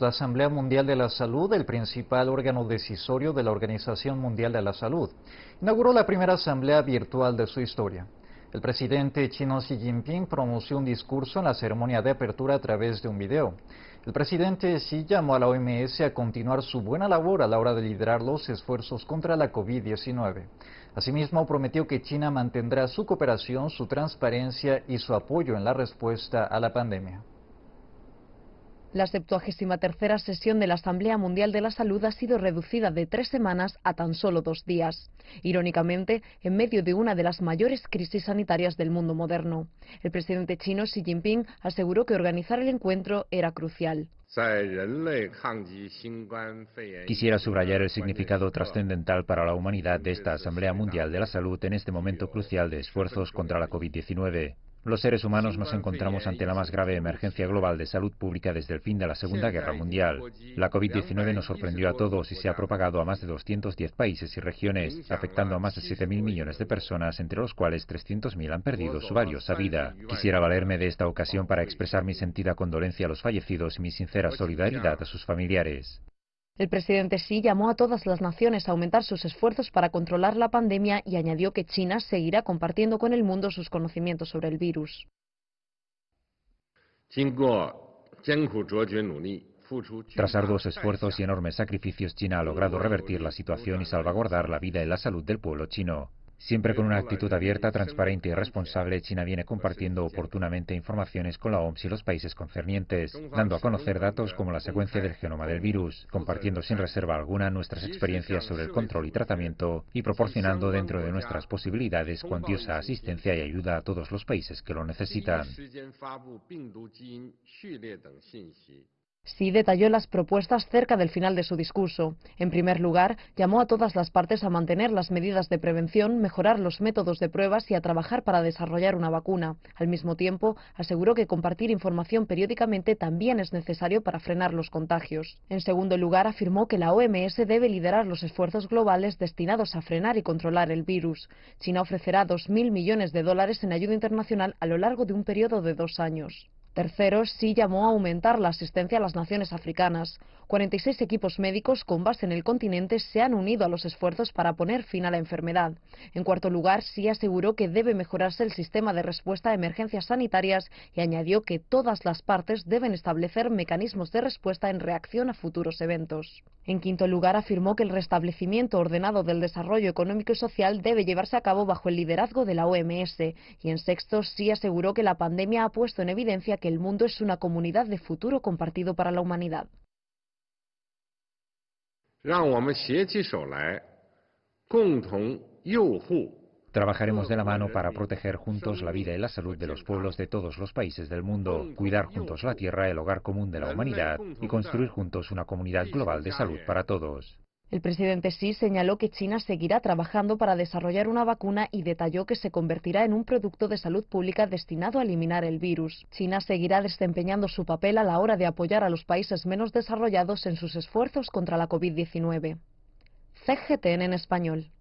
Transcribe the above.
La Asamblea Mundial de la Salud, el principal órgano decisorio de la Organización Mundial de la Salud, inauguró la primera asamblea virtual de su historia. El presidente chino Xi Jinping pronunció un discurso en la ceremonia de apertura a través de un video. El presidente Xi llamó a la OMS a continuar su buena labor a la hora de liderar los esfuerzos contra la COVID-19. Asimismo, prometió que China mantendrá su cooperación, su transparencia y su apoyo en la respuesta a la pandemia. La 73 sesión de la Asamblea Mundial de la Salud ha sido reducida de tres semanas a tan solo dos días, irónicamente en medio de una de las mayores crisis sanitarias del mundo moderno. El presidente chino Xi Jinping aseguró que organizar el encuentro era crucial. Quisiera subrayar el significado trascendental para la humanidad de esta Asamblea Mundial de la Salud en este momento crucial de esfuerzos contra la COVID-19. Los seres humanos nos encontramos ante la más grave emergencia global de salud pública desde el fin de la Segunda Guerra Mundial. La COVID-19 nos sorprendió a todos y se ha propagado a más de 210 países y regiones, afectando a más de 7.000 millones de personas, entre los cuales 300.000 han perdido su valiosa vida. Quisiera valerme de esta ocasión para expresar mi sentida condolencia a los fallecidos y mi sincera solidaridad a sus familiares. El presidente Xi llamó a todas las naciones a aumentar sus esfuerzos para controlar la pandemia y añadió que China seguirá compartiendo con el mundo sus conocimientos sobre el virus. Tras arduos esfuerzos y enormes sacrificios, China ha logrado revertir la situación y salvaguardar la vida y la salud del pueblo chino. Siempre con una actitud abierta, transparente y responsable, China viene compartiendo oportunamente informaciones con la OMS y los países concernientes, dando a conocer datos como la secuencia del genoma del virus, compartiendo sin reserva alguna nuestras experiencias sobre el control y tratamiento y proporcionando dentro de nuestras posibilidades cuantiosa asistencia y ayuda a todos los países que lo necesitan. Sí detalló las propuestas cerca del final de su discurso. En primer lugar, llamó a todas las partes a mantener las medidas de prevención, mejorar los métodos de pruebas y a trabajar para desarrollar una vacuna. Al mismo tiempo, aseguró que compartir información periódicamente también es necesario para frenar los contagios. En segundo lugar, afirmó que la OMS debe liderar los esfuerzos globales destinados a frenar y controlar el virus. China ofrecerá 2.000 millones de dólares en ayuda internacional a lo largo de un periodo de dos años. Tercero, sí llamó a aumentar la asistencia a las naciones africanas. 46 equipos médicos con base en el continente se han unido a los esfuerzos para poner fin a la enfermedad. En cuarto lugar, sí aseguró que debe mejorarse el sistema de respuesta a emergencias sanitarias y añadió que todas las partes deben establecer mecanismos de respuesta en reacción a futuros eventos. En quinto lugar, afirmó que el restablecimiento ordenado del desarrollo económico y social debe llevarse a cabo bajo el liderazgo de la OMS. Y en sexto, sí aseguró que la pandemia ha puesto en evidencia que el mundo es una comunidad de futuro compartido para la humanidad. Trabajaremos de la mano para proteger juntos la vida y la salud de los pueblos de todos los países del mundo, cuidar juntos la tierra, el hogar común de la humanidad y construir juntos una comunidad global de salud para todos. El presidente Xi señaló que China seguirá trabajando para desarrollar una vacuna y detalló que se convertirá en un producto de salud pública destinado a eliminar el virus. China seguirá desempeñando su papel a la hora de apoyar a los países menos desarrollados en sus esfuerzos contra la COVID-19. CGTN en español.